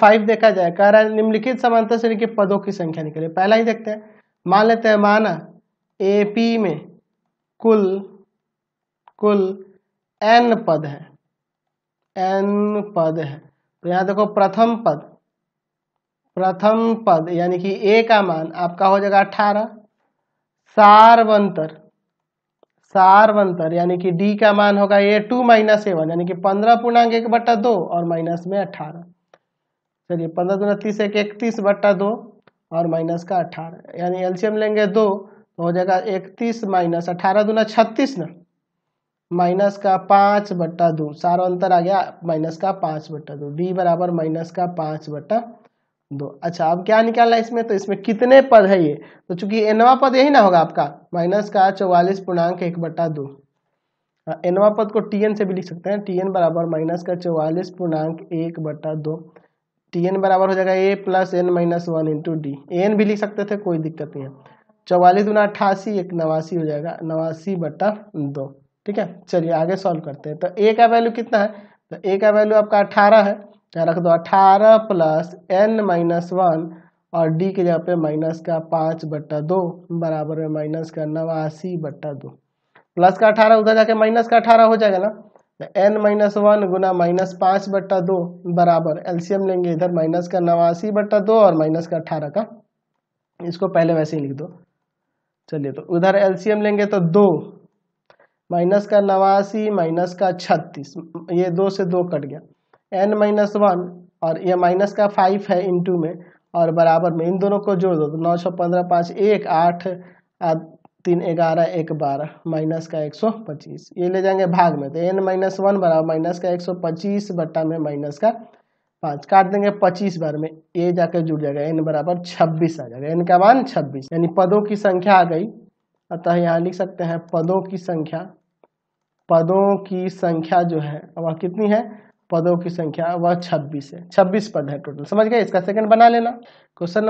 five देखा जाए कह रहा है निम्नलिखित समांतर श्रेणी के पदों की संख्या निकले पहला ही देखते हैं मान लेते हैं माना एपी में कुल कुल एन पद है एन पद है तो यहाँ देखो प्रथम पद प्रथम पद यानी कि ए का मान आपका हो जाएगा अठारह सारवंतर सारवंतर यानी कि डी का मान होगा a two minus a one यानी कि पंद्रह पूर्णांक एक बट्टा दो और माइनस में अठारह चलिए पंद्रह दो तीस एक इकतीस बट्टा दो और माइनस का अठारह यानी एलसीएम लेंगे दो तो हो जाएगा इकतीस माइनस दो न छत्तीस न माइनस का पाँच बट्टा दो सारा अंतर आ गया माइनस का पाँच बट्टा दो डी बराबर माइनस का पाँच बट्टा दो अच्छा अब क्या निकालना है इसमें तो इसमें कितने पद है ये तो चूंकि एनवा पद यही ना होगा आपका माइनस का चौवालीस पूर्णांक एक बट्टा दो हाँ, एनवा पद को टी एन से भी लिख सकते हैं टी एन बराबर माइनस का चौवालीस पूर्णांक एक बट्टा दो टी एन बराबर हो जाएगा a plus n minus one into d n भी लिख सकते थे कोई दिक्कत नहीं है चौवालीस गुना अट्ठासी एक नवासी हो जाएगा नवासी बटा दो ठीक है चलिए आगे सॉल्व करते हैं तो ए का वैल्यू कितना है तो ए का वैल्यू आपका अठारह है यहाँ रख दो अठारह प्लस एन माइनस वन और डी के जगह पे माइनस का पाँच बट्टा दो बराबर में माइनस का नवासी बट्टा दो प्लस का अठारह उधर जाके माइनस का अठारह हो जाएगा ना एन माइनस वन गुना माइनस पाँच बट्टा दो बराबर एलसीएम लेंगे इधर माइनस का नवासी बट्टा दो और माइनस का अठारह का इसको पहले वैसे ही लिख दो चलिए तो उधर एलसीएम लेंगे तो दो माइनस का नवासी माइनस का छत्तीस ये दो से दो कट गया एन माइनस वन और ये माइनस का फाइव है इन टू में और बराबर में इन दोनों को जोड़ दो तो नौ सौ पंद्रह पाँच एक आठ तीन ग्यारह एक बारह माइनस का एक सौ पच्चीस ये ले जाएंगे भाग में तो एन माइनस वन बराबर माइनस का एक सौ पच्चीस बट्टा में माइनस का पाँच काट देंगे पच्चीस बार में ये जाके जुड़ जाएगा एन बराबर छब्बीस आ जाएगा एन का मान छब्बीस यानी पदों की संख्या आ गई अतः यहाँ लिख सकते हैं पदों की संख्या पदों की संख्या जो है वह कितनी है पदों की संख्या वह छब्बीस है छब्बीस पद है टोटल समझ गए इसका सेकंड बना लेना क्वेश्चन